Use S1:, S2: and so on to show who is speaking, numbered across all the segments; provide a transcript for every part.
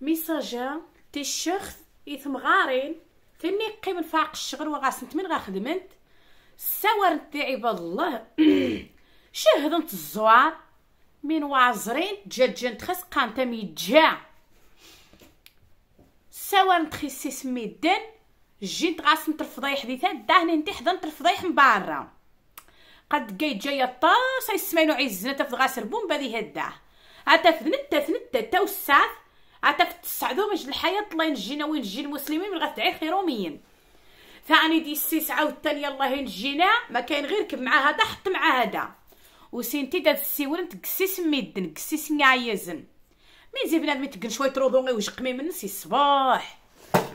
S1: ميساجان تيشخث يثم غارين تني قيم فاق الشغل وغاس نتمن خدمت السوار نتاعي عباد الله شهدنت الزوار من وازرين تجاجن تخس قانتا ميتجا سوار تخيسي سميدن جيت غاس الفضايح ديتا داهني انت حضنت نترفضيح من برا قد جاي جاي طاس يسمعينو عيزنا تفض غاسر ربوم بادي هداه عتا ثنت تا توسعت عاد تسعدو باش الحياة الله ينجينا وينجي نجي المسلمين من غتعي خير ثاني دي السيس عاوتاني الله ينجينا ما كاين غير كب مع هذا حط مع هذا وسينتي داد السيولن تقسيس ميدن قسيس نعيزن مين زي بنادم يتقن شويه روضو ويجقمي من الناس الصباح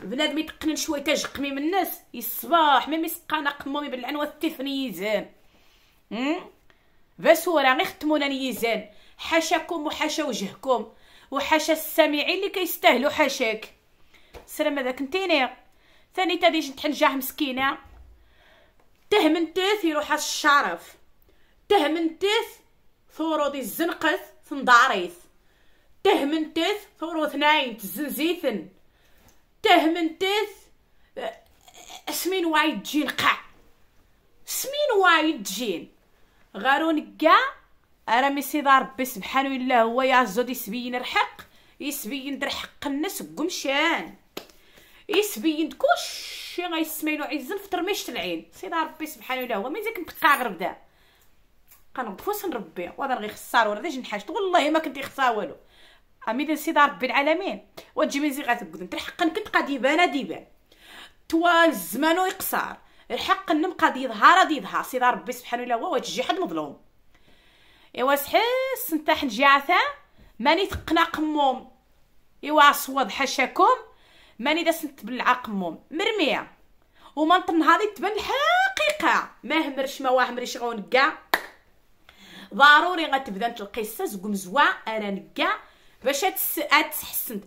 S1: بنادم يتقنن شويه تاج من الناس الصباح ما يسقانا قمومي بالعنوة التفنيزان بس ورا غير ختمونا نيزان حاشاكم وحاشا وجهكم وحاشا السامعين اللي كيستاهلوا حاشاك سلام هذاك نتيني ثاني تادي جنت حنجاح مسكينه تهمن تيث يروح الشرف تهمن تيث ثورودي الزنقث ثنداريث تهمن تيث ثوروث ناين تزنزيثن تهمن تيث آه، اسمين وايد جين قع سمين وايد جين غارون كاع راه مي سيدا ربي سبحانه الا هو يا زود يسبين الحق يسبين در حق الناس قمشان يسبين كلشي غيسمينو عز في ترميشه العين سيدا ربي سبحانه الا هو مزال كنبقى غير بدا كنبفوس نربي وهذا غير خسار ولا داج نحاجت والله ما كنت يخسر والو امين سيدي ربي العالمين وتجي من در قدام الحق قادي ديبان ديبان توا الزمان يقصر الحق نبقى يظهر يظهر سيدي ربي سبحانه وتعالى هو وتجي حد مظلوم ايوا سحس نتا جعثا ماني تقنا قموم ايوا صواد حشاكم ماني داس نتبلع قموم مرميه وما نطن هذه تبان الحقيقه ما همرش ما واهمرش مريش كاع ضروري غتبدا القصه زقوم زوا انا نكا باش تحسن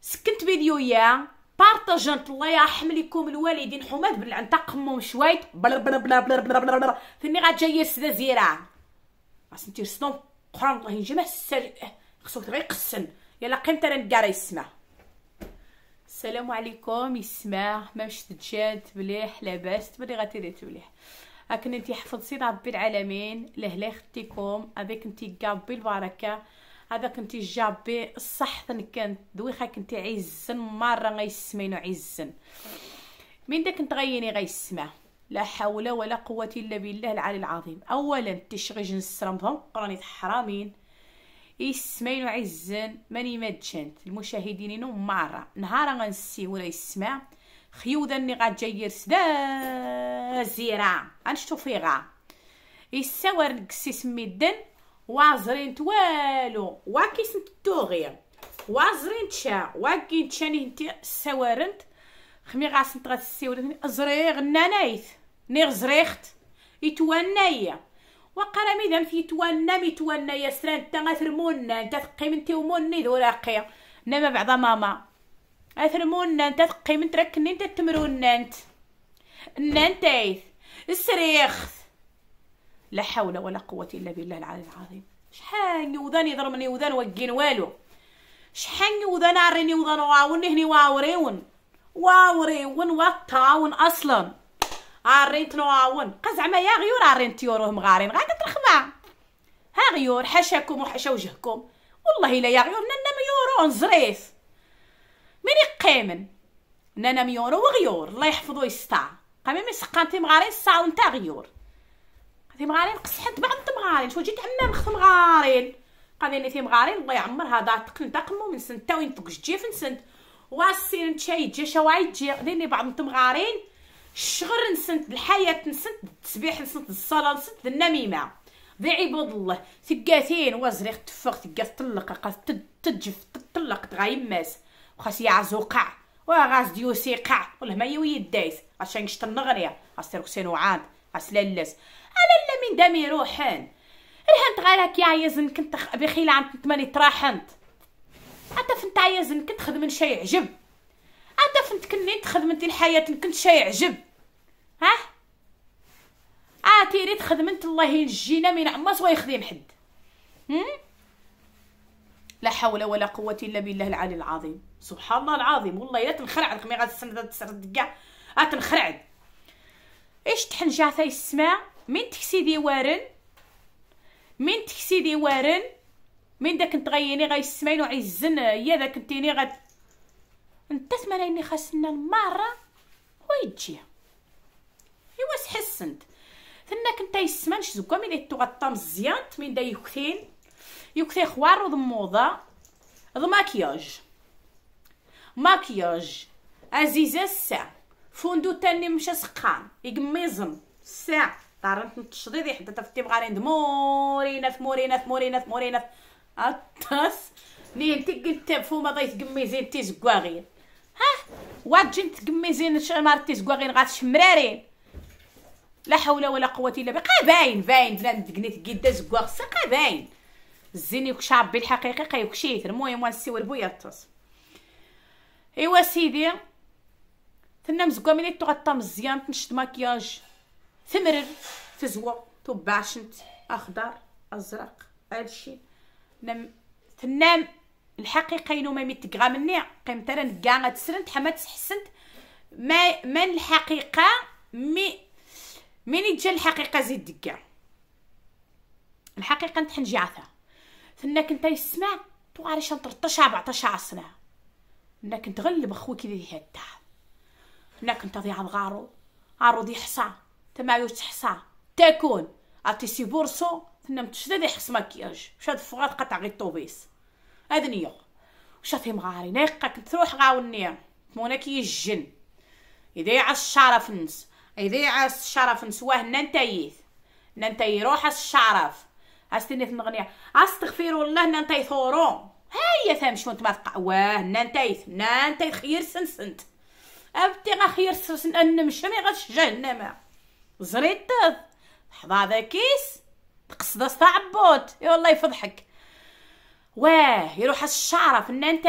S1: سكنت يا بارطاجنت الله يرحم ليكم الوالدين حماد بالعنتا قموم شويه بلا بلا بلا بلا بلا بلا بلا بلا بلا بلا زيران خاص نتيرسنو قران الله ينجمه السال خصو غير يقسن يلا قيمت انا ندار يسمع السلام عليكم يسمع ماش تجاد مليح لاباس غاتي ديت مليح هاك انتي حفظتي ربي العالمين لهلا ختيكم هذاك انتي ربي البركه هذاك انتي جابي الصح كانت دويخاك كنتي عزن مره غيسمينو عزن من داك انت غيني غيسمع لا حول ولا قوة إلا بالله العلي العظيم أولا تشغي تشغيج نسرمهم قراني حرامين يسمعين عزن ماني مدشنت المشاهدين نوم مرة نهارا غنسي ولا يسمع غا جاير سدا زيرا غنشتو فيغا يساور نقسي سمي الدن وازرين توالو واكي سمتو غير وازرين تشا واكي تشاني انت سوارنت خمي غاسن تغسي ولكن زريغ نانايت نيغ زريخت يتوانايا وقال ميدا في توانا مي توانا يا سران تا غترمونا نتا تقيم نتي وموني ذو راقي نما بعضا ماما اثرمونا نتا تقيم تركني نتا تمرونا نت نانتايت السريخت لا حول ولا قوة إلا بالله العلي العظيم شحال يوضان يضربني يوضان وكين والو شحال يوضان عريني يوضان وعاوني هني واوريون واوريون وطاون اصلا عارين تنواون زعما يا غيور عارين تيوروهم غارين غادي ترخما ها غيور حاشاكم وحاشا وجهكم والله الا يا غيور نانا ميورو نزريف مين يقيمن نانا ميورو وغيور الله يحفظو يستع قام مي سقانتي مغارين الساعه ونتا غيور قادي مغارين قصحت بعض مغارين شو جيت عمام خت مغارين قادي نيتي مغارين الله يعمرها دار تقن تقمو من سنتا وين تقش جيف نسنت واسين نتشاي تجي شواي تجي غديني بعض غارين الشغل نسنت الحياة نسنت التسبيح نسنت الصلاة نسنت النميمة ذي عباد الله ثقاتين وزريق تفق ثقاث طلق قاس تجف تطلق تغيمس وخاس يعزو قاع وغاس ديوسي قاع والله ما يوي دايس عشان قشت النغرية غاس تركسين وعاد غاس انا لا من دامي روحان رهنت غيرك يا عيزن كنت بخيل عن تمني تراحنت عاد فنت عايزن كنت خدم شي يعجب عاد فنت كني تخدم انت الحياه كنت شي يعجب ها اه تيري تخدم انت الله ينجينا من عماس ويخدم حد هم؟ لا حول ولا قوه الا بالله العلي العظيم سبحان الله العظيم والله الا تنخرعد خمي غاد تسرد كاع آه، تنخرع ايش تحنجا ثاي السماء من تكسيدي وارن من تكسيدي وارن من داك نتغيني غيسمعني وعيزن يا داك نتيني غد انت تمنيني خاصنا المره ويجي ايوا حسنت تنك انت يسمنش زكا من ايتو غطا مزيان من دا يكثين يكثي خوار وضموضه ضماكياج ماكياج عزيزه الساعه فندو تاني مشا سقان يقميزم الساعه طارنت التشريض حدا تفتي بغا دمورينا مورينا في مورينا في مورينا في مورينا في الطاس نين تقل فوما ضيت قميزين تيزكواغين ها واجين تقميزين شمار تيزكواغين غاتشمرارين لا حول ولا قوة إلا بالله باين باين بلا ندقنيت كيدا زكواغ ساقا باين الزين يكش ربي الحقيقي قيكشيت المهم وانسي والبويا الطاس ايوا سيدي ثنا مزكوا تو غطا مزيان تنشد مكياج ثمرر تزوى تبعشنت اخضر ازرق هادشي تنام الحقيقه ينو ما ميتقغى مني قيم ترى نكا غتسرنت حما تحسنت ما من الحقيقه مي من يتجا الحقيقه زيد دكا الحقيقه نتحن جعثا ثنا انت يسمع تو عارش 13 14 عصنا ثنا كنت غلب اخوي كي ذي تاع ثنا انت ضيع غارو عارو ضي حصا يوش تحصا تكون اتي سي بورسو تنا متشدا دي حس مكياج وشاد فغات قطع غير الطوبيس هادنيا وشاتي مغاري نايقا كنت تروح غاوني تمونا كي الجن يضيع الشرف نس يضيع الشرف نس واه ننتيث نانتاي روح الشرف استني في المغنية استغفر الله ننتي ثورو هيا ثام شنو ما تقع واه ننتيث نانتاي خير سنسنت ابتي غا خير سنسن انمشمي غتش جهنم زريت حضا ذا كيس تقصد صداع بوت يا الله يفضحك واه يروح الشعرف ان انت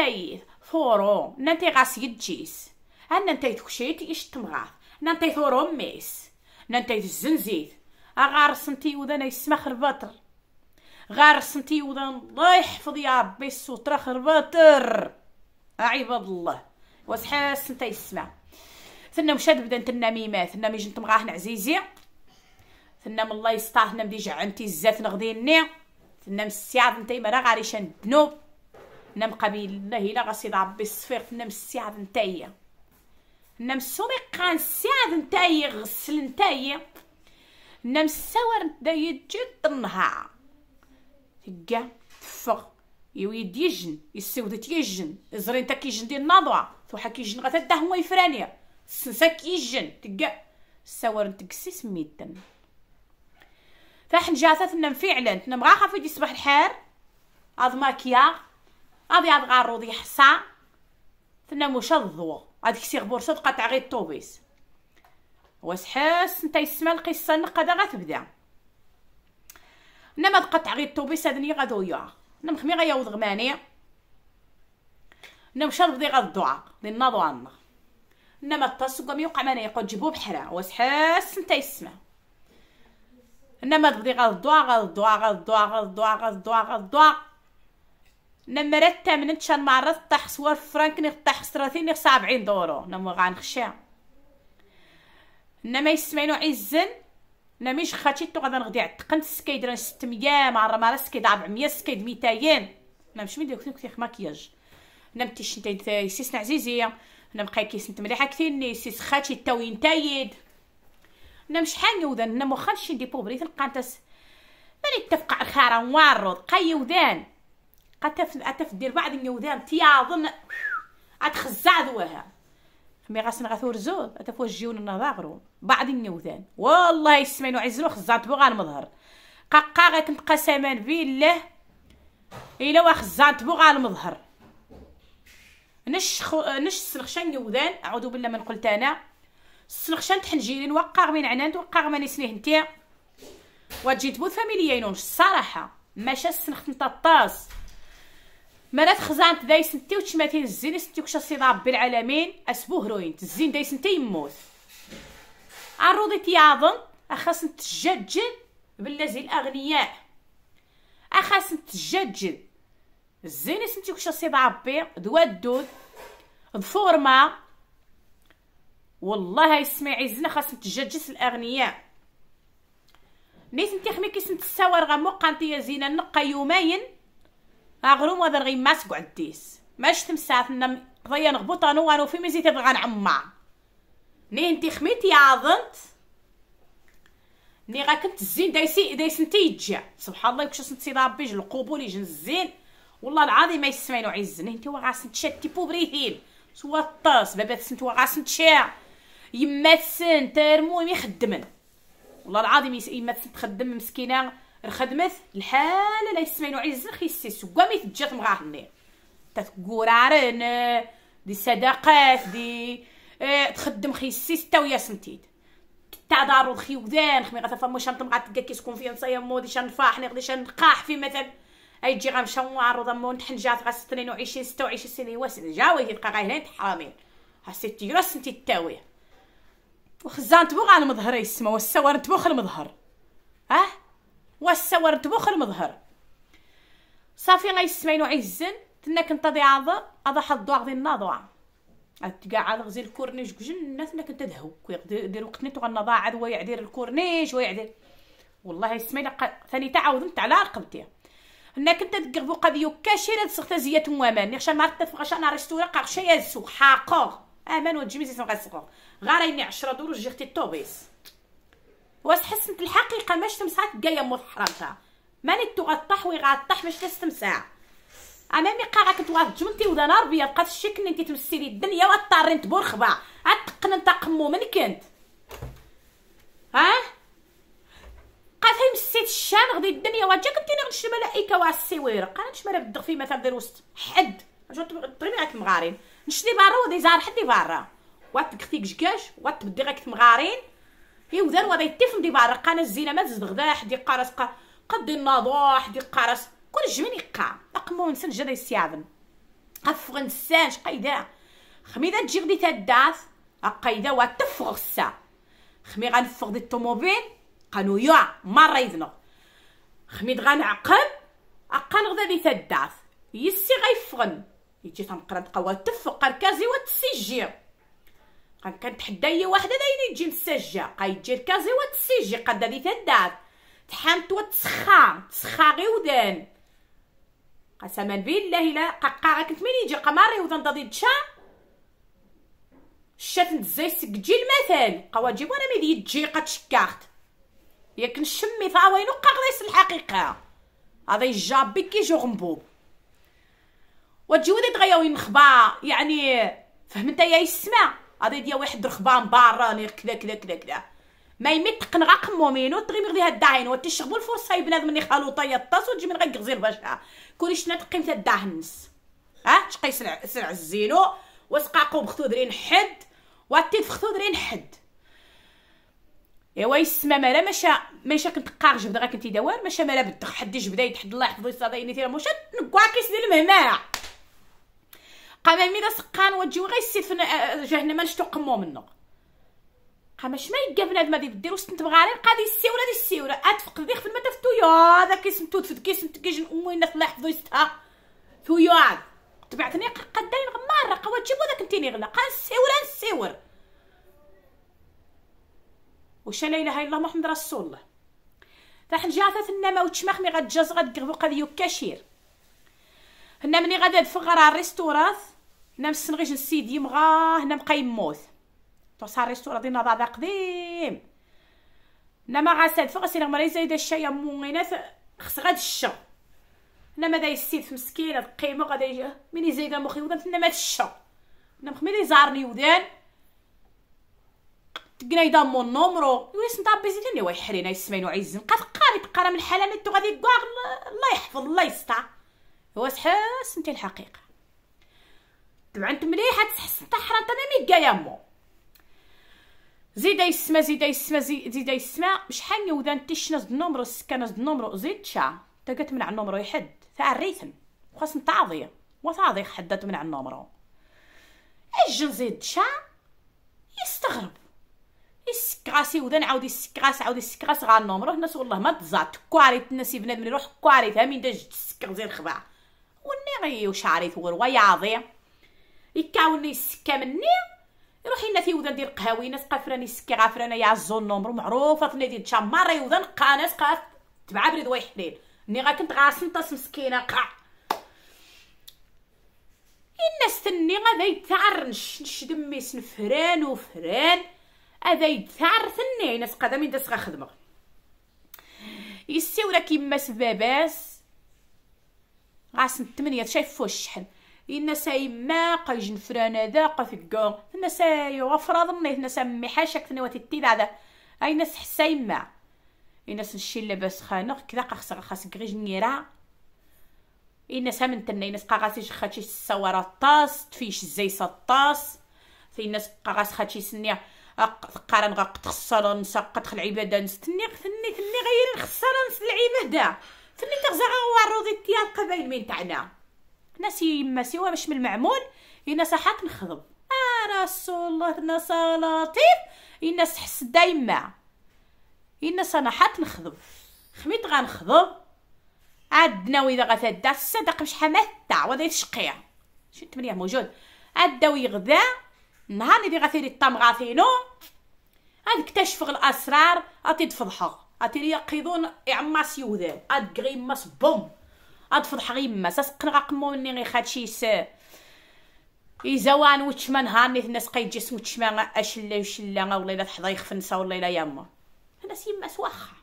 S1: ثورو ان انت غاس يتجيس انا نتاي تكشيت ايش تمغاث ان انت فورو ميس ان انت الزنزيت اغارس انت انا يسمى خرباطر غارس سنتي وذان الله يحفظ يا ربي السوترا خرباطر عباد الله واسحاس نتاي يسمع ثنا بدا نتنا ميمات ثنا ميجنت مغاهن عزيزي ثنا من الله يستر ثنا مدي جعنتي الزات نغديني ثنا مستيعد نتاي مرا غاريشان الذنوب ثنا مقابل الله الا غسيد ربي الصفير ثنا مستيعد نتايا ثنا مسومي قان سيعد نتايا غسل نتايا ثنا مساور نتايا جد النهار تكا تفق يويد يجن يسود تيجن زرين تا كيجن ديال النضوى توحا كيجن غاتا هو يفرانيا السنسا كيجن تكا ساور نتكسي سميتن فحن جاثتنا فعلا تنم غا دي يصبح الحار هذا ماكيا هذا هذا غاروض يحسا ثنا مشظوة هذيك سيغ بورصة تقطع غير الطوبيس واسحاس نتا يسمى القصة نقدا غتبدا نما تقطع غير الطوبيس هادني غادو يوع نم خمي غيوض غماني نم شرب دي غاد الدعاء دي النضو عنا نما التصقم يوقع مانا يقعد جيبو بحرا واسحاس نتا يسمى انما تبدي غلطوا غلطوا غلطوا غلطوا غلطوا غلطوا نما رتا من تشان معرض طاح سوار فرانك ني طاح ستراتين ني سبعين دورو نما غنخشى نما يسمعينو عزن نميش خاتي تو غادا نغدي عتقنت سكيد راه 600 مع مع سكيد 400 سكيد 200 انا مش ميدير كثير كثير ماكياج نمتي شنتي سيسنا عزيزيه انا بقاي كيسنت مليحه كثير ني سيس خاتي تاوين تايد نا شحال يودان انا مخا نشي دي بوبريت القانتس ماني تفقع الخارة وارود قا ودان قا أتف دير بعد يودان تياضن أتخزع ذوها مي غاسن غاثور زود أتفوجيون النظاغرو بعد يودان والله يسمعين وعزلو خزعت بوغا المظهر قا قا غا كنت قسما بالله إلا وخزعت بوغا المظهر نش خو... نش سلخشان يودان أعوذ بالله من قلت أنا السنخشان تحنجيرين وقاغ من عنان وقع من سنيه نتيا وتجي تبوث فاميليينونش الصراحه ماشي السنخ نتا الطاس مرات خزانت داي سنتي وتشماتين الزين سنتي كشا سيد رب العالمين اسبوه روين الزين داي سنتي يموت عروضي تياضن اخاس نتجدجل باللازي الاغنياء اخاس نتجدجل الزين سنتي كشا سيد ربي دوا الدود بفورما والله يسمع الزنا خاص تجاجس الاغنياء نيت انت خمي سنت السوار غا قانتي يا زينه نقى يومين اغروم هذا غي ماسك عديس ماش تمسات لنا قضيه نغبط انا وانا في مزيت بغا نعمر ني انت خميت يا عضنت ني كنت الزين دايسي دايس انت يجا سبحان الله كش سنتي ربي جل القبول يجن الزين والله العظيم ما يسمعين عز ني انت واغاس شاتي بوبريهين سوا الطاس بابا سنت واغاس نتشا يماتسن تيرمو المهم يخدمن والله العظيم يماتسن تخدم مسكينه الخدمه الحال لا يسمعين عز خيسي سكوا مي تجات مغاهني تتقورارن دي صداقات دي اه تخدم خيسي ستا ويا سنتيد تاع دارو خي ودان خمي غاتا فمو شنطم غاتلقى كيس كونفيونس يا مودي شنفاح نقدي شنقاح في مثلا اي تجي غنمشاو نعرض امو جات غا ستة 26 سنه واسن جاوي تبقى غا هنا تحرامين ستي راس انت تاويه وخزان تبوغ على المظهر يسمى والسوار تبوخ المظهر اه والسوار تبوخ المظهر صافي غيسمى ينو عزن تنا كنت ضي عضا اضا حد ضوع ضي الناضوع تقع على غزي الكورنيش كجن الناس كنت كوي دير وقت وقتني غنضاع ضاعد ويعدير الكورنيش ويعدير والله يسمى لق... ثاني تعاودمت على رقبتي هنا كنت تقربو قضيو كاشيرة سختة زيات موامان نخشى مرتب فغشان ريستورا قرشي يزو حاقو امان وتجميزي سنبقى صغور غاريني 10 دروج اختي الطوبيس واش حسنت الحقيقه ماش تمسعت كايا مو حرامتها ماني تغطح وي غطح باش تستمسع امامي قاعه كنت واحد جملتي ودا نهار بيا بقات الشكل انت تمسي لي الدنيا واضطري نتبور عاد تقن انت قمو من كنت ها قالت لي مسيت الشام غدي الدنيا واجا كنتيني غنشري ملائكه وعسيوير قال نشمر بالدغفي مثلا دير وسط حد جات تبغي معاك المغارين نشتي برا ودي زار حدي برا جكاش وات واتبدي غاك تمغارين يوذان ودا يتفم دي برا قانا الزينه ما تزد غدا حد يقارس قا قد النضو حد يقارس كل جمين يقا اقمو نسن جدا يسيادن قفغ نسانش قايدا خميدا تجي غدي تداس قايدا واتفغ سا خمي غنفغ دي الطوموبيل قالو يا مرة يذنو خميد غنعقل أقا نغدا دي تداف يسي غيفغن يجي تنقرا دقه تفق ركازي وتسجي كنتحدى هي وحده دايره تجي مسجه قايجي الكازي وتسجي قد هذه تداد تحامت وتسخا تسخا ودان قسما بالله لا قاقا كنت مين يجي قماري وتنضدي تشا الشات زي سكجي المثل قواجي وانا ملي يجي قد شكاخت ياك نشمي ثاوينو قاغ الحقيقه هذا يجابي كي جو غنبوب دغيا وين خبا يعني فهمت يا يسمع هادي ديال واحد رخبا مباراني كذا كذا كذا كذا ما يمي تقن غا قمومينو تغي مغدي هاد الداعين وتشغبو الفرصه يا بنادم اللي خلوطه يطاس وتجي من باش باشها كوني شنا تقيم تاع الداهنس ها تشقي سلع سلع الزينو وسقاقو درين حد واتيت درين حد ايوا يسمى مالا مشى مشى كنت قارج جبد غا كنتي دوار مشى مالا بدخ حد جبدا يتحد الله يحفظو يصاديني تيرا موشا نكواكيس ديال المهمايه قام ميدا سقان وتجيو غير السيف آه، آه، جهنم نشتو قمو منه قام اش ما يلقى بنادم هذه ست وسنت غير قادي ولا دي السيوره اتفق أه، ديخ في المدف تو يا هذا كيسم تو تفد كيسم تكيجن امي الناس الله يحفظو يستها تو يا تبعتني قد داين غمار قوا تجيبو داك نتيني غلا قال ولا نسيور وش لا اله الا الله محمد رسول الله راح في النما وتشمخ مي غتجاز غتقربو قضيو كاشير هنا مني غادي في غرا ريستوراس هنا مستنغيش السيد يمغى هنا بقى يموت صار ريستورا دينا هذا قديم هنا ما غاسد فوق سينا مالي زايده الشاي غينات خص غاد الشا هنا ما داي السيد في مسكينه القيمه غادا يجي من زايده مخي ودان تنا ما تشا هنا لي زارني ودان تقنايدا مون نومرو ويس نتا واي ويحرينا يسمين وعز نقات قاري تقرا من الحلال انتو غادي كواغ الله يحفظ الله يستر هو تحس انت الحقيقه طبعا مليحه تحس تحرا انت ميكا يا مو زيد يسما زيد يسما زيد يسما شحال يودا انت شناز النمرو سكاناز النمرو زيد شا تا كتمنع النمرو يحد تاع الريتم خاص نتعاضي وتعاضي حدا تمنع النمرو اجل زيد شا يستغرب يسكراسي ودا نعاود يسكراس عاود يسكراس غا النمرو هنا والله ما تزات كواريت الناس بنادم يروح كواريت ها من داج تسكر زي خبا وني غي ثور ويا عظيم يكاوني السكه مني يروح لنا في ودان ديال ناس قافراني سكي غافرانه يا الزون نومرو معروفه تني ديال تشامار يودان ناس قاف تبع بريد واي حنين ني غا كنت غاسنطاس مسكينه قاع الناس تني غادا يتعرنش نشدم ميسن سنفران وفران هذا يتعر ثني ناس قادا من داس غخدمه ولا كيما سباباس غاسن 8 شايف فوش شحال ساي ما ذاق في الجون إن ساي يغفر ظني إن سمي حاشك تنوات التي ذا اي ناس حسا يما الناس نشي لاباس خانق كذا قخص خاص كغيج نيرا الناس من تنا الناس قاغاسي خاتشي الصورة طاس تفيش الزي طاس في الناس قاغاس خاتشي سنيا قارن غا تخسر نسا قتخ العبادة نستني ثني ثني غير خسر نس العبادة ثني تغزا غوار روضي تيا من تاعنا ناسي يما سوا باش من المعمول يناس صحات نخضب اه رسول الله الناس لطيف يناس تحس دايما يناس انا حاك نخضب خميت غنخضب عندنا واذا غتدا الصدق بشحال ما تاع وضع تشقيع شو التمريه موجود عدا ويغدا نهار اللي غثيري الطام غاثينو عاد اكتشف الاسرار غادي تفضحو غادي يقيضون اعماس يوذان غاد قريماس بوم ادفض غيما قمو غقموني غي خاتشي سا يزوان وتش ما نهارني الناس قايد جسم وتش ما اشلا وشلا والله لا تحضا يخفنسا والله لا يما انا يماس واخا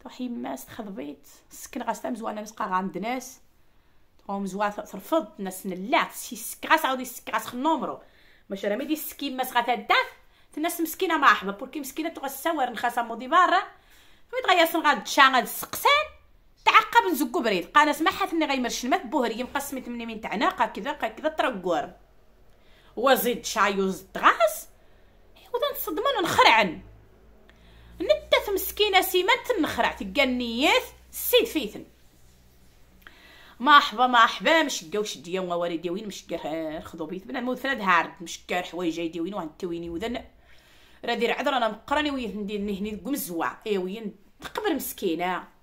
S1: تروح يماس بيت سكن غا غاس مزوانه نسقى عند ناس تقوم مزوان ترفض ناس نلات سي سكراس عاود سكراس خنومرو ماشي راه دي سكي ماس غاتدات الناس مسكينه ما بوركي مسكينه تغسا وار نخاسا مودي برا فمي تغيا تشان غاد السقسان تعقب نزكو بريد قال اسمع حاتني غيمرش الماء بوهري يبقى سميت مني من تاعنا قا كذا قا كذا ترقور وزيد شايوز دغاس ودا نصدمن ونخرعن ندت مسكينه سيمان تنخرع تقنيات سيد السيد فيثن مرحبا مرحبا مشقاو واش ديا ووري وين مشقاو خذو بيت بنا الموت ثلاث هارد مشكا حوايج وين وانت تويني وذن راه دير عذر انا مقراني ندير هني قمزوع إيه، وين تقبر مسكينه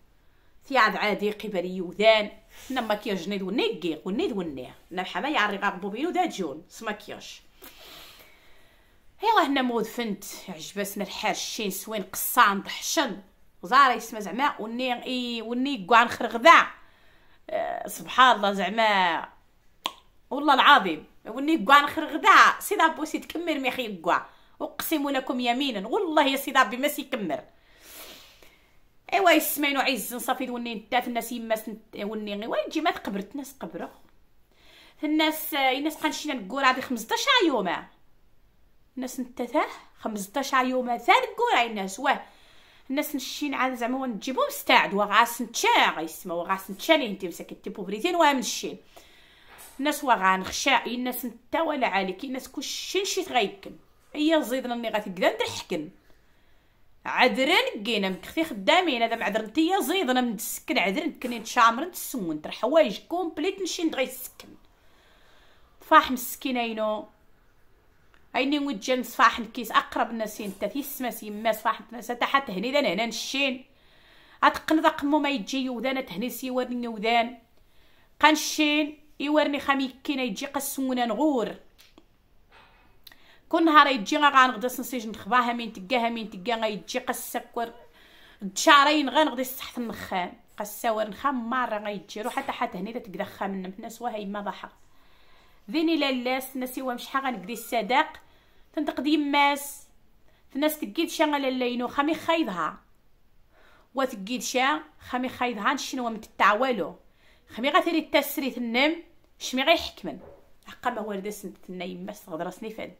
S1: تيعد عادي قبلي وذان حنا ماكياج نيد ونيكي ونيد ونيه نبحما يعري غابو بينو دا جون سماكياج كيش إيه، هنا مود فنت عجبسنا الحال شين سوين قصان ضحشن زاري سما زعما وني اي وني كاع نخرغدا أه سبحان الله زعما والله العظيم وني كاع نخرغدا سي دابو سي تكمل ميخي كاع اقسم لكم يمينا والله يا سي ربي ما سيكمر ايوا يسمعين وعيزن صافي وني دات الناس يما وني غير إيه، ويجي ما تقبرت الناس قبره الناس آه، الناس نشينا نقول هذه 15 يوم الناس نتاثاه 15 يوم ثان نقول إيه، الناس واه الناس نشين عاد زعما ونجيبو مستعد وغاس نتشا غيسما وغاس نتشا ليه انت مسكت تي بوبريتين واه نشين الناس وغا نخشا الناس نتا ولا عليك الناس كلشي نشيت غيكن هي زيدنا اللي غتقدا تحكم عذرن كينا مكفي خدامين هذا معذرن نتيا زيد انا مدسكن عذرن كني نتشامر تسمون نتر حوايج كومبليت نمشي ندغي نسكن فاح مسكين اينو ايني وجن صفاح الكيس اقرب الناس انت في سي ما صفاح الناس تحت هني دان هنا نشين اتقن ذاق ما يجي يودان تهني ورني يودان قنشين يورني كينا يجي قسمونا نغور كل نهار يجي غنغدا نسيج نخباها من تقاها من تقا غيجي قسكر شهرين غنغدي نغدي النخان النخام قساور نخام مره غيجي روح حتى حتى هني تقدا خام من سوا هي ضحى ذيني لالاس ناسي ومش حا غنقدي الصداق تنتقد يماس تناس تقيد شان على اللينو خامي خايضها وتقيد شا خامي خايضها نشنو متتع والو خمي غثري التسريت النم شمي غيحكمن حقا ما سنت نتنا يماس تغدرسني فاد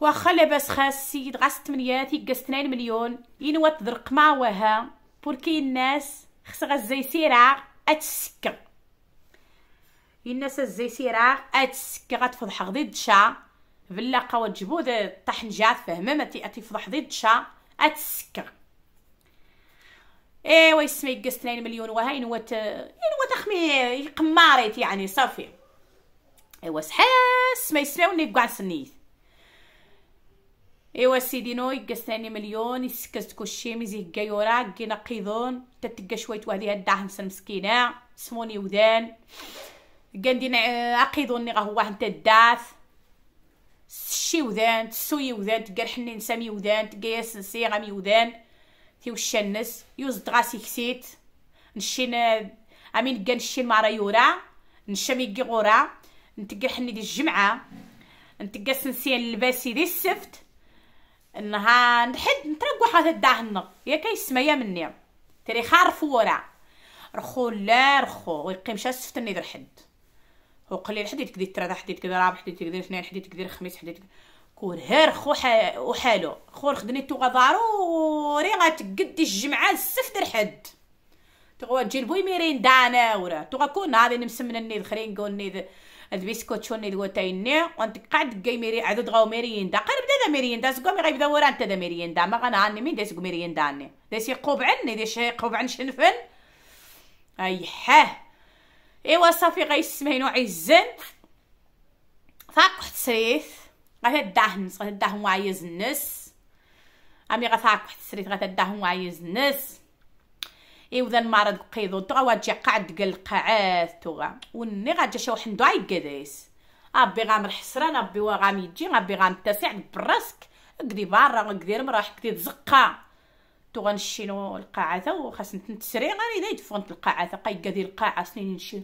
S1: واخا لاباس خاص السيد غاس تمنيات تيكاس 2 مليون ينوى تضرق مع وها بوركي الناس خصها الزيسيرة اتسكر الناس الزيسيرة اتسكا غتفضح غدي دشا بلاقة وتجبو الطحنجات فهمة ما تيفضح غدي دشا اتسكا ايوا يسمى يقاس 2 مليون وها ينوى ينوا تخمي يقماريت يعني صافي ايوا سحاس ما يسمعوني كاع سنيت ايوا سيدي نو يقا مليون يسكز كوشيميز يقا يوراق ينقيضون تتقا شوية وهذه الدهنس مسكينة سموني وذان قاندي عقيضوني غهو واحد تداث شي ودان تسوي وذان تقا الحنين سامي وذان تقا ياسن سيغامي وذان تيو الشنس يوز دغاسي كسيت نشين امين قا نشين مارا يورا نشامي قي غورا نتقا حني دي الجمعة نتقا سنسيا لباسي دي السفت انها نحد نترقح هذا الدهن يا كيسميا مني تري خارفورة رخو لا رخو ويقيم شا سفتني در حد هو قال لي الحديد كدير ثلاثة حديد كدير رابع حديد كدير اثنين حديد كدير خميس حديد كور هير خو وحالو خور خدني تو غدارو ري غتقدي الجمعة السفت الحد تغوا تجي البوي ميرين دانا ورا تغا كون هذه نمسمن النيد خرين قول نيد هاد بيسكوتشون اللي تايني وانت قاعد كاي ميري دغاو غاو ميريندا قرب دا ميريندا غايب دورا غيبدا دا ميريين دا ميريندا غانا عني مين دا سكو ميريندا عني دا سي قوبعن دا شي قوبعن شنفن حا ايوا صافي غيسمعين وعزن فاق واحد الدهن غاي الدهن وعايز الناس امي فاق واحد غاي الدهن وعايز الناس ذا المرض قيدو تو واجي قعد قلق عاد غا وني غاجا شو حندو عي قديس ابي غامر حسران ابي غام يجي ابي غام تسع براسك قدي برا قدي مراح قدي تزقا تو غنشينو القاعه وخاص نتسري غاني اذا فونت القاعه قاي قدي القاعه سنين نشي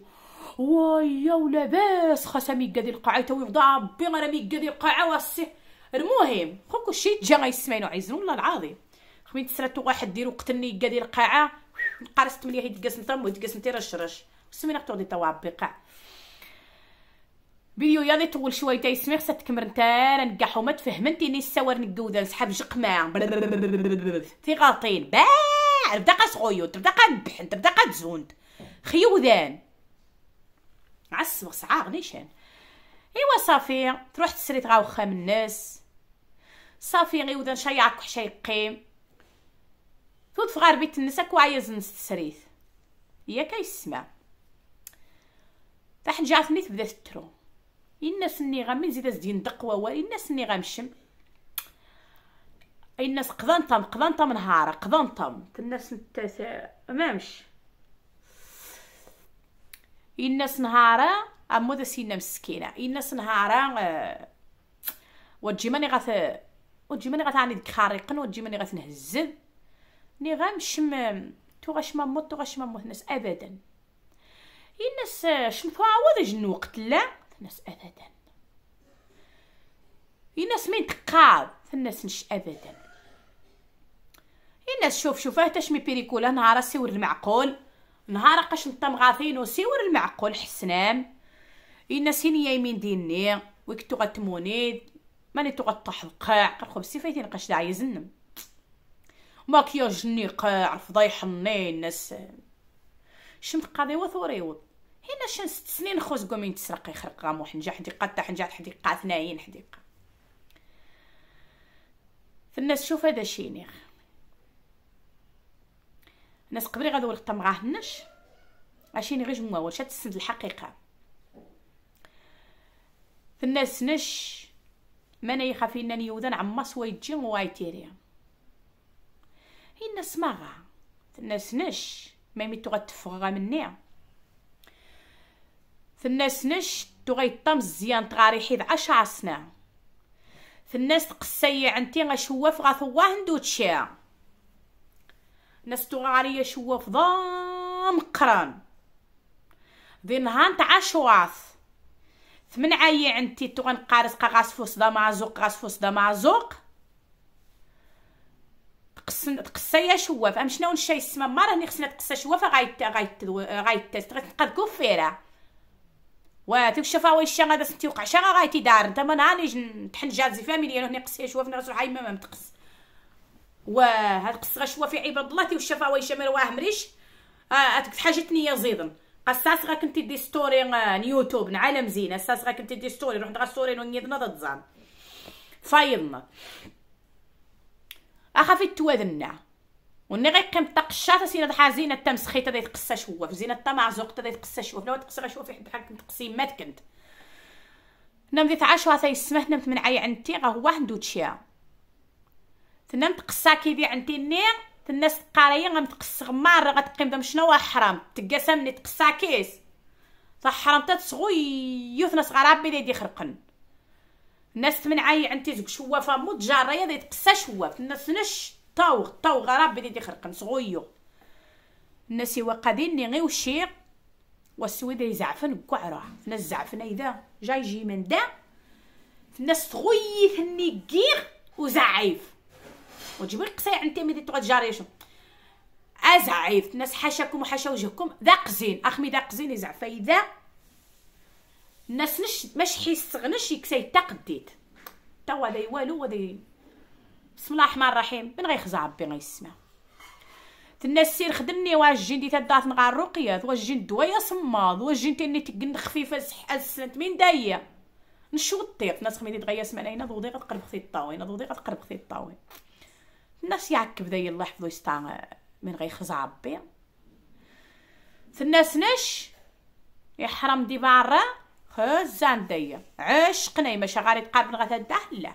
S1: وايا ولاباس خاص مي قدي القاعه تو يفضى ابي غا مي قدي القاعه واسي المهم خوكو شي جا غيسمعينو عايزين والله العظيم خميت سرات واحد ديرو قتلني قادي القاعه قارس تمليح مو نترم ويدقس نتي رشرش سمينا غتوضي توا عبيقع فيديو ياضي طول شويه تاي يسمع خصها تكمر نتا نكاحو ما تفهمنتيني السوار نكودا نسحب جقماع تي غاطين باع بدا قصغيوت بدا قنبحن بدا قتزوند خيوذان عصبغ سعاغ نيشان ايوا صافي تروح غا وخا من الناس صافي غيودا شيعك وحشي طوط فغار بيت النساء كوايز زنس تسريت هي كيسمع تحت جاتني تبدا تترو الناس اللي غامي نزيد ازدي دقوا ووالي الناس اللي غامشم الناس قضان طم قضان طم نهار قضان طم الناس نتا مامش الناس نهارا امو ذا سينا مسكينه الناس نهارا وتجي ماني غات وتجي ماني غتعني ديك خارقن وتجي ماني غتنهزب ني تو غاش تغشمم ناس ابدا الناس عوض جن وقت لا ناس ابدا الناس مين تقاض الناس نش ابدا الناس شوف شوف اه تاش شمي بيريكولا نهارا سيور المعقول نهارا قاش نطم مغاثينو سيور المعقول حسنام الناس هيني يمين ديني ويك غتمونيد ماني تو تغطح القاع الخبز بسيفايتين قاش داعي زنم ماكياج نيقاع فضايح النين الناس شمت قاضي وثوريوض هنا شن ست سنين خوز قومين تسرق يخرق غامو حنجا حدي قطع حنجا حدي قاع ثناين حدي شوف هذا شينيخ الناس قبري غادو القطة مغاه النش عشيني غير جموا واش تسند الحقيقة الناس نش ما نيخافين نيوذن عما سوى يتجي وايتيريا هنا سماغا الناس نش ما مي تغا تفغغا مني الناس نش تغا يطام زيان تغاري حيد عشر في الناس تقسي عنتي غا شواف غا ثواه ندو تشيا ناس تغاري شواف ضام قران ذي نهار تعاشواث ثمن عاية عنتي تغنقارس قا غاسفوس دا معزوق غاسفوس دا معزوق تقصن تقصيا شواف ام شنو الشاي ما راني خصني تقصى شواف غايت غايت غايت غتنقد كوفيرا وا تي الشفا واش الشا غادا سنتي وقع شان غايتي دار انت ما نهانيش نتحنجا جازي فاميليا هنا قصيا شواف نرسل حي ما متقص وا هاد قصغا شوافي عباد الله تي والشفا واش الشا رواه مريش هاديك آه، حاجتني يا زيدن قصاص غا كنتي دي ستوري نيوتيوب آه، نعلم زينه قصاص غا كنتي دي ستوري روح غا ستوري نيض نض تزام فايضنا اخافي تواد وني غير قيم تقشات سينا دحا زينة تم سخيتة دايت قصة شوف في زينة تم عزوقتة دايت قصة شوف لو تقصى شوة في حد حق تقسيم ما كنت نم ديت عاشوا ثاي السمه نمت من عي عنتي غا هو عندو تشيا تنمت قصة كي بي عنتي نير الناس تقاري غا تقص غمار غتقيم دم شنو حرام تقاسمني ني تقصا كيس صح حرام تتسغوي يوثنا صغار غرابي دي, دي خرقن الناس تمنعاي عن تيزك شوافة موت جارية دي تقسى شوا الناس نش طاوغ طوغ بدي دي خرقن صغيو الناس يوقدين ني غي وشي والسويد زعفن كوعرا الناس زعفن ايدا جاي يجي من دا الناس تغيي ثني وزعيف وجيب القصي عن تيمي دي تغاد شو ازعيف الناس حاشاكم وحاشا وجهكم دا قزين اخمي دا قزين يزعف ايدا الناس نش مش حيستغنش يكسي تقديت تا هو ذا والو وذا بسم الله الرحمن الرحيم من غيخزع ربي غيسمع الناس سير خدمني واش جندي تدات نغار رقيات واش جند دوايا صماض واش جنتي ني تقن خفيفه صح السنت من دايه نشو الطير الناس خميتي دغيا سمعنا هنا ضوضي غتقرب ختي الطاوي هنا ضوضي غتقرب ختي الطاوي الناس يعكب دايا الله يحفظو يستع من غيخزع ربي الناس نش يحرم دي بارا خزان دي عشقنا شغالي تقابل تقارب غاتا لا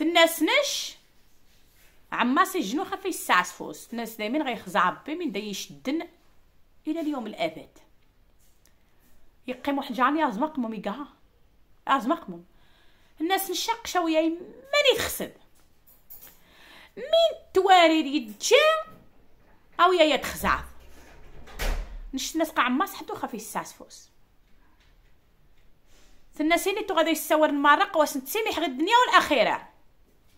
S1: الناس نش عما سجنو خفي الساس فوس تناس دايما غيخزع خزعبي من دي يشدن الى اليوم الابد يقيم واحد جامي ازمقمو ميقا ازمقمو الناس نشق شويه من تخسد من تواري يتجي او يا يتخزعب نشت الناس قاع ما صحتو خفي الساس فوس ثنا سيني تو غادي يستور المرق واش نتسيمي حق الدنيا والاخره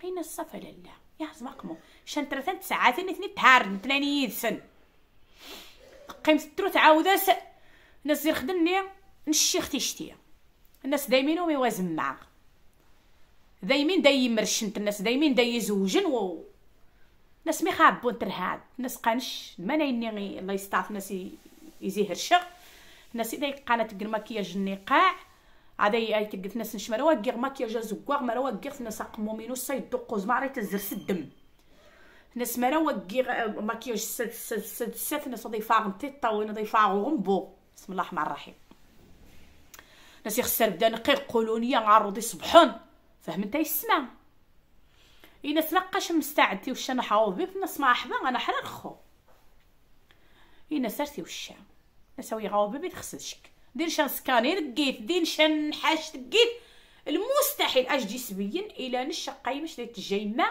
S1: اين الصفا لله يا زماقمو شان ثلاثة ساعات اثنين تهار نتلاني يدسن قيم سترو تعاوداس الناس زير خدني نشي ختي شتي الناس دايمين ومي وازم معاق دايمين داي مرشنت الناس دايمين داي زوجن و ناس مي خابون ترهاد ناس قانش ما نايني الله يستعف ناس يزي هرشغ ناس إذا قانا تقر مكياج النقاع عاد اي تقف ناس نشمر واقيغ مكياج زكواغ مرا واقيغ ناس قمومينو سايد دقوز ما عرفت الزرس الدم ناس مرا واقيغ مكياج سد سد سد سد ناس ضي فاغ نتيطا وين ضي فاغ غنبو بسم الله الرحمن الرحيم ناس يخسر بدا نقيق قولوني عرضي صبحون فهمت يسمع إيه ناس نقاش مستعدتي تي وش انا حاوبي ناس ما احبا انا حرق خو إينا سارتي وشا نساوي غاوبه تخسل شك دير شان سكاني رقيت دير شان نحاش تقيت المستحيل اش جي سبين الى نشا قايمش ديت تجي ما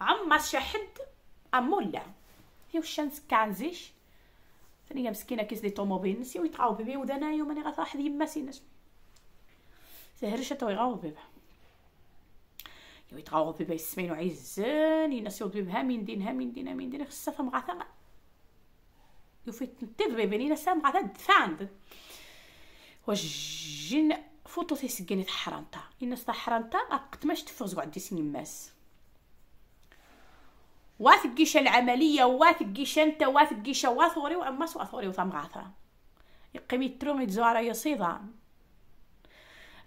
S1: عما شحد امو لا هي وش نسكانزيش ثانية مسكينه كيس دي طوموبيل نسيو يتقاو بيبي ودانا يوم انا غاثا حد يما سيناش سهرش تو يغاو بيبا يو يتغاو بيبا يسمينو عيزان ينسيو بيبها من دين هامين من دين هامين من دين خصها فمغاثا يفتتب بينينا سام غادا دفاند وجين فوتو تيسكني تحرانتا الناس تحرانتا قد ماش تفوز قعد يسني ماس واثقيش العملية واثقيش انت واثقيش واثوري واماس واثوري وثام غاثا يقيمي ترومي تزوارا يصيدا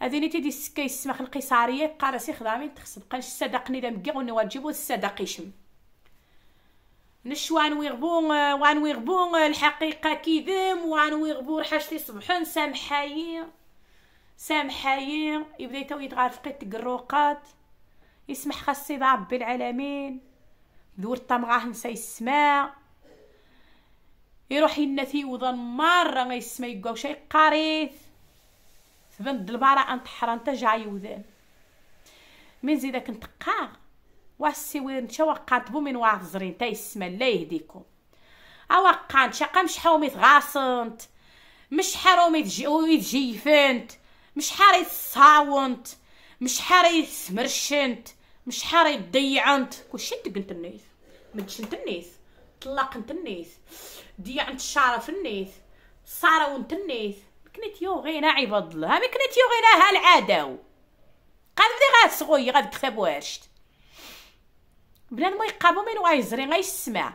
S1: أذيني تيدي السكاي السماخ القيصارية قارسي خدامي تخص بقى الصدقني لمكيغ ونواجبو الصدقيشم نش وان ويغبون آه، آه، الحقيقه كذب وانويغبو رحاجتي صبحون سامحاي سامحاي يبدا تو يتغار فقيت تقروقات يسمح خاصي يدعى ربي العالمين دور الطمغاه نسى يسمع يروح ينثي وظن مرة ما يسمع يقاو شي قريث ثبند البراءة نتحرى نتا جاي وذن من زيدا قاق واسيوير شو وقان طبو من واحد زرين تا يسمى الله يهديكم اوقان شقا مش حومي تغاصنت مش حرومي تجيفنت مش حاري تصاونت مش حاري تسمرشنت مش حاري تضيعنت كلشي تقنت النيس مدشنت النيس طلقنت النيس ضيعنت الشعره في النيس صارونت النيس كنت غينا عباد الله ما كنت غينا ها العداو قاد بدي صغوي غاد تخاب وارشت بنادم ما يقابو من غيزري غيسمع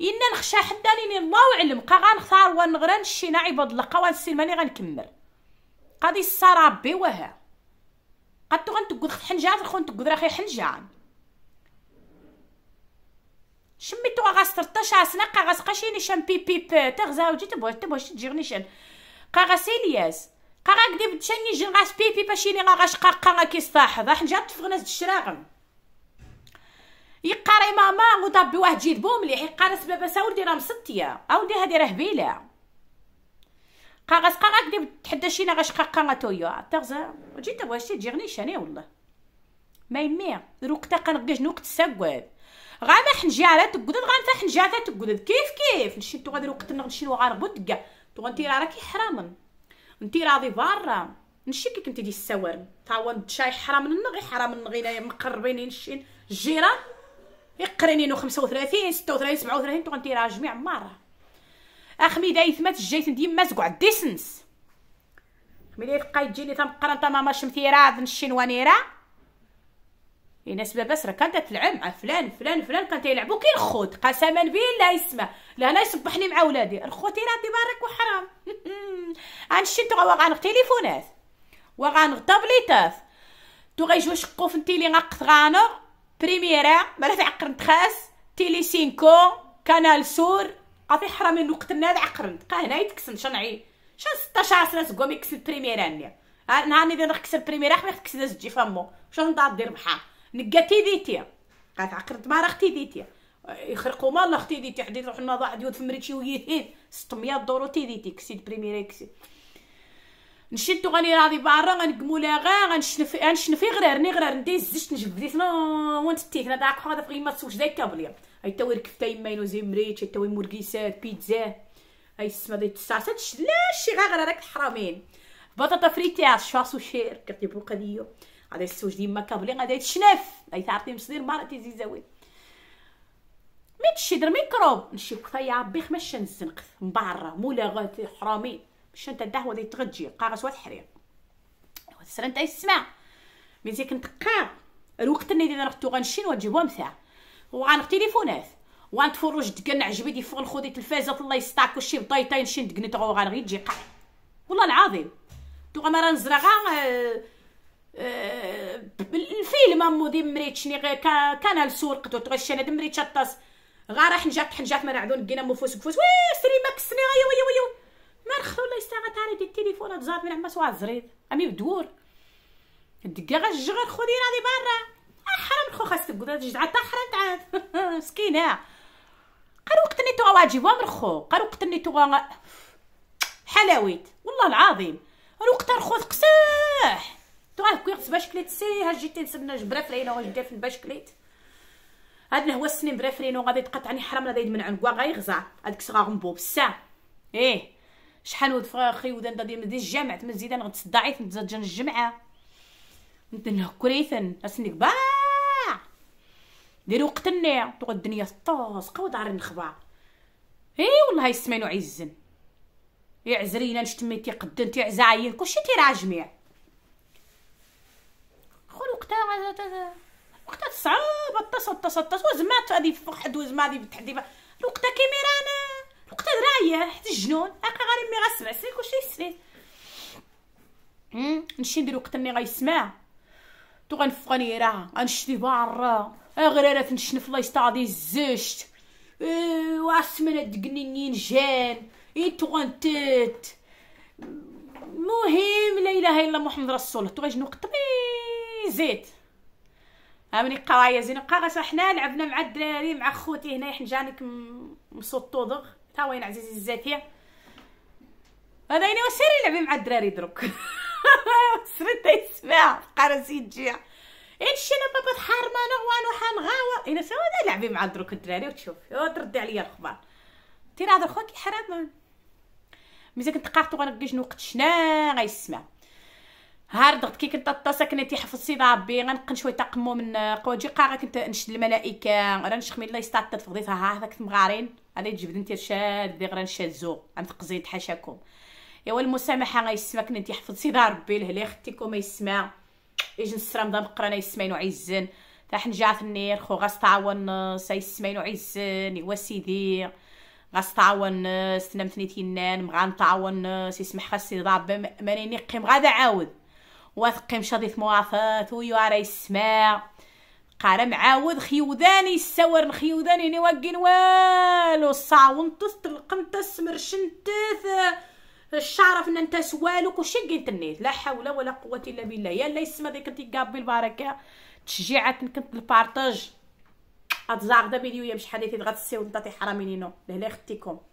S1: إنا نخشى حدا ليني الله وعلم قا غنختار ونغرى نشينا عباد الله قا ونسلماني غنكمل قادي الصا ربي وها قدو غنتقود حنجان الخون تقود راخي حنجان شميتو غاستر 13 سنه قا غاس قاشيني شام بي بي بي تغزا وجي تبغي تبغي تجيرني شان قا غا سيلياس قا غا دي بتشاني جن غاس بي بي باشيني غاش قا قا كيصطاح ضا حنجان تفغناس الشراغم يقاري ماما وضرب واحد جيد مليح يقاري سبابة ساوردي راه مسطية اودي هادي راه هبيلة قاغس قاغاك دي شينا غاش قاقا تويا تغزا جيت واش تجيغني شاني والله ما يمي روكتا قنقي جنوك ساكواد غا ما حنجارة تقدد غا نتا حنجارة تقدد كيف كيف نشي تو غادي وقت نشيلو غا ربو دقا تو انتي راكي حرام انتي راضي برا نشي كي كنتي دي السوارم تا هو شاي حرام النغي حرام النغي مقربين نشين الجيران يقرنين و35 36 37 تو راه جميع مره اخميده يثمات جيت ندي ما تقعد ديسنس ملي تبقى تجيني تنقرا تا ماما شمثيره راه الشنوانيره الناس إيه، باباس راه كانت تلعب مع فلان فلان فلان كان تيلعبوا كي الخوت قسما بالله يسمع انا يصبحني مع ولادي الخوتي راه بارك وحرام تو تغوا غنغ تليفونات وغنغضب لي تاف تو غيجيو شقو في التيلي غنقط غانو بريميرا مرافع عقرند خاس تيلي سينكو كانال سور غادي حرام من وقت هذا عقرند تقا هنا يتكسن شنعي شن 16 سنه سقوم يكسب بريميرا ني نهار اللي نكسب بريميرا خمي ناس تجي فامو شنو نضاد دير بحا نقاتي ديتي قالت عقرند ما راه ختي ديتي يخرقوا مال ختي ديتي حدي ضاع ديوت في مريتشي ويثين 600 دورو تي ديتي كسيد بريميرا كسيد نشدو غني راضي برا غنقمو غا غنشنف غنشنف غرار ني غرار ندي الزيت نجبد ديت وانت تيك هذا داك هذا فغي ما تسوش داك كابليا اي تا ويركف تا يما ينوزي مريت تا وي مورقيسات بيتزا اي السما ديت لا شي غا غرار راك الحرامين بطاطا فريتي شاص وشير كتي بوقا ديو غادي السوج ديما كابليا غادي تشنف هاي تعرفي مصدر ما زي زاوي مي در ميكروب نشي كفايا عبيخ ما من برا مولا غادي حرامين شنت الدهوه دي تغجي قارس وتحرير سرنت اي من زي كنت قا الوقت اللي ديال رحتو غنشين وتجيبو مثاع وعن تليفونات وعن تفرج دكن عجبي دي فوق الخودي تلفازات الله يستعك وشي بطايطاين شين دكنت غو غير تجي قا والله العظيم تو غمر نزرغا أه أه الفيلم امو دي مريتشني غير كان السور قدو تغشينا انا الطاس غا راح نجات حنجات ما نعدو نقينا مفوس فوس فوس وي سري ماكسني ايوا ايوا ايوا ما نخلو الله يستاغ تاني دي التليفون هاد من عما سوا الزريد امي بدور دقا غتجي غير خدي راه برا احرم خو خاص تبقى تجي عاد تحرم تعاد مسكينه قالوا وقتني تو واجب خو قالوا وقتني تو حلاويت والله العظيم وقت رخو قساح تو كي خص باشكليت سي ها جيتي نسبنا جبره فرينه واش دير في الباشكليت هاد الهوا السنين برافرينو غادي تقطعني حرام لا دايد من غا غيغزع هاديك صغار غنبوب الساعه ايه شحال ود فراخ خي ودان دادي مزيد الجامع تمزيد انا نتزاد نتزجن الجمعه نتنه كريثن اسنيك با الدنيا اي والله يسمعنا عزن كلشي جميع وقتها وقتها وزمات هذه فواحد وزمات هذه بتحدي الوقت وقتها راهي حتى الجنون هاكا غير مي غسمع سليك وشي يسري نمشي ندير وقت مي غيسمع تو غنفقني راه غنشتي برا أه، غير راه تنشنف الله يستعدي الزشت أه، واسمنا جان اي تو غنتت مهم لا اله الا محمد رسول الله تو غيجنو قطبي زيت امني قرايه زين قرا حنا لعبنا مع الدراري مع خوتي هنا حنجانك مصوت طوضغ تا وين عزيزي الزاتية هذا يعني واش لعبي مع الدراري دروك سرت يسمع قرسي تجيع اين انا بابا حرمانه وانا غاوة انا سوا لعبي مع دروك الدراري وتشوف تردي عليا الخبار تير هذا خوك حرام مزيان كنت قارتو غنلقى شنو وقت شنا غيسمع هار ضغط كي كنت طاسه كنتي تيحفظ سيدي ربي غنقن شويه تقمو من قوجي قاغه كنت نشد الملائكه راه نشخمي الله يستعطت فضيتها ها هذاك المغارين انا تجبد انت شاد غير زو عم تقزيد حاشاكم ايوا المسامحه غيسمعك انت حفظ سيدي ربي لهلي ختيكم يسمع يجي نسرام قرانا يسمعين وعزن عزن حنا جات النير خو غاس تعاون يسمعين وعزن ايوا سيدي غاس تعاون سنمتني تينان مغان تعاون سيسمح خاص خاصي ربي مانيني قيم غادا عاود مشاضي في ثمواثات ويو راه يسمع قال معاود خيوذاني السور خيوذاني واقين والو الصاون تست القنتس مرشنتث الشعرف ان انت سوالك كلشي قلت النيت لا حول ولا قوه الا بالله يا اللي يسمى ديك انت كابي البركه تشجيعات كنت البارطاج اتزاغ دا فيديو يا مش حديثي غتسيو نطاتي حرامينينو لهلا اختيكم